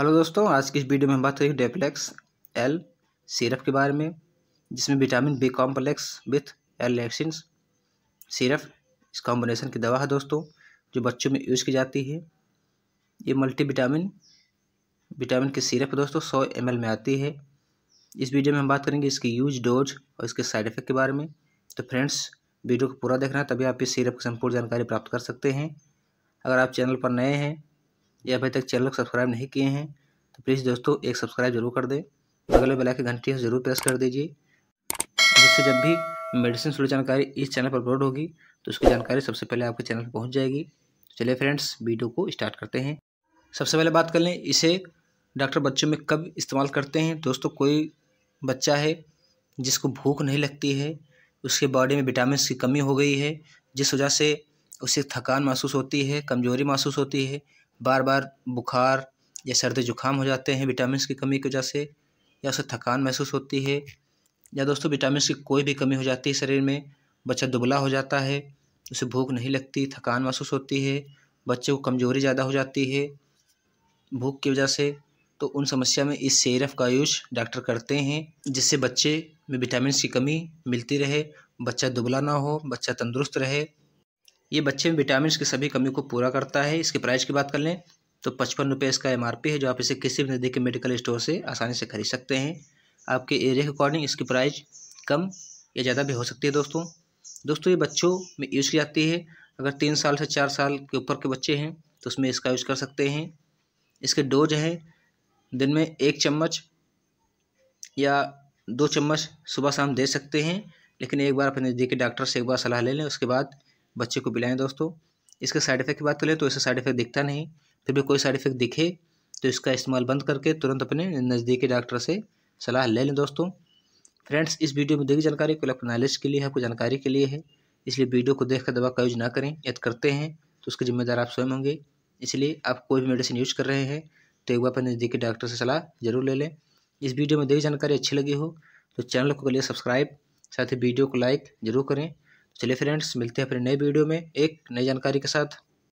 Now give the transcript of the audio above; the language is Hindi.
हेलो दोस्तों आज की इस वीडियो में हम बात करेंगे डेप्लेक्स एल सिरप के बारे में जिसमें vitamin B complex with L lysine syrup इस कॉम्बिनेशन की दवा है दोस्तों जो बच्चों में यूज़ की जाती है ये मल्टी विटामिन विटामिन की सिरप दोस्तों सौ एम में आती है इस वीडियो में हम बात करेंगे इसकी यूज डोज और इसके साइड इफेक्ट के बारे में तो फ्रेंड्स वीडियो को पूरा देखना तभी आप इस सीरप की संपूर्ण जानकारी प्राप्त कर सकते हैं अगर आप चैनल पर नए हैं या अभी तक चैनल को सब्सक्राइब नहीं किए हैं तो प्लीज़ दोस्तों एक सब्सक्राइब जरूर कर दें बगल में के घंटी ज़रूर प्रेस कर दीजिए जिससे जब भी मेडिसिन से जानकारी इस चैनल पर अपलोड होगी तो उसकी जानकारी सबसे पहले आपके चैनल पर पहुँच जाएगी तो चलिए फ्रेंड्स वीडियो को स्टार्ट करते हैं सबसे पहले बात कर लें इसे डॉक्टर बच्चों में कब इस्तेमाल करते हैं दोस्तों कोई बच्चा है जिसको भूख नहीं लगती है उसके बॉडी में विटामिन की कमी हो गई है जिस वजह से उसे थकान महसूस होती है कमज़ोरी महसूस होती है बार बार बुखार या सर्दी जुकाम हो जाते हैं विटामिन की कमी की वजह से या उसे थकान महसूस होती है या दोस्तों विटामिन की कोई भी कमी हो जाती है शरीर में बच्चा दुबला हो जाता है उसे भूख नहीं लगती थकान महसूस होती है बच्चे को कमज़ोरी ज़्यादा हो जाती है भूख की वजह से तो उन समस्या में इस सेरफ का यूज डॉक्टर करते हैं जिससे बच्चे में विटामिन की कमी मिलती रहे बच्चा दुबला ना हो बच्चा तंदुरुस्त रहे ये बच्चे में विटामिन की सभी कमी को पूरा करता है इसके प्राइस की बात कर लें तो पचपन रुपये इसका एम है जो आप इसे किसी भी नज़दीक के मेडिकल स्टोर से आसानी से खरीद सकते हैं आपके एरिया के अकॉर्डिंग इसकी प्राइस कम या ज़्यादा भी हो सकती है दोस्तों दोस्तों ये बच्चों में यूज़ की जाती है अगर तीन साल से चार साल के ऊपर के बच्चे हैं तो उसमें इसका यूज़ कर सकते हैं इसके डोज हैं दिन में एक चम्मच या दो चम्मच सुबह शाम दे सकते हैं लेकिन एक बार अपने नज़दीकी डॉक्टर से एक बार सलाह ले लें उसके बाद बच्चे को पिलाएं दोस्तों इसके साइड इफेक्ट की बात करें तो इसका साइड इफेक्ट दिखता नहीं फिर भी कोई साइड इफेक्ट दिखे तो इसका इस्तेमाल बंद करके तुरंत अपने नज़दीकी डॉक्टर से सलाह ले लें दोस्तों फ्रेंड्स इस वीडियो में देखी जानकारी कोई अपने नॉलेज के लिए है कोई जानकारी के लिए है इसलिए वीडियो को देख कर दवा का यूज ना करें यदि करते हैं तो उसके जिम्मेदार आप स्वयं होंगे इसलिए आप कोई भी मेडिसिन यूज कर रहे हैं तो एक बार अपने नज़दीकी डॉक्टर से सलाह जरूर ले लें इस वीडियो में देखी जानकारी अच्छी लगी हो तो चैनल को करिए सब्सक्राइब साथ ही वीडियो को लाइक जरूर करें चलिए फ्रेंड्स मिलते हैं अपने नए वीडियो में एक नई जानकारी के साथ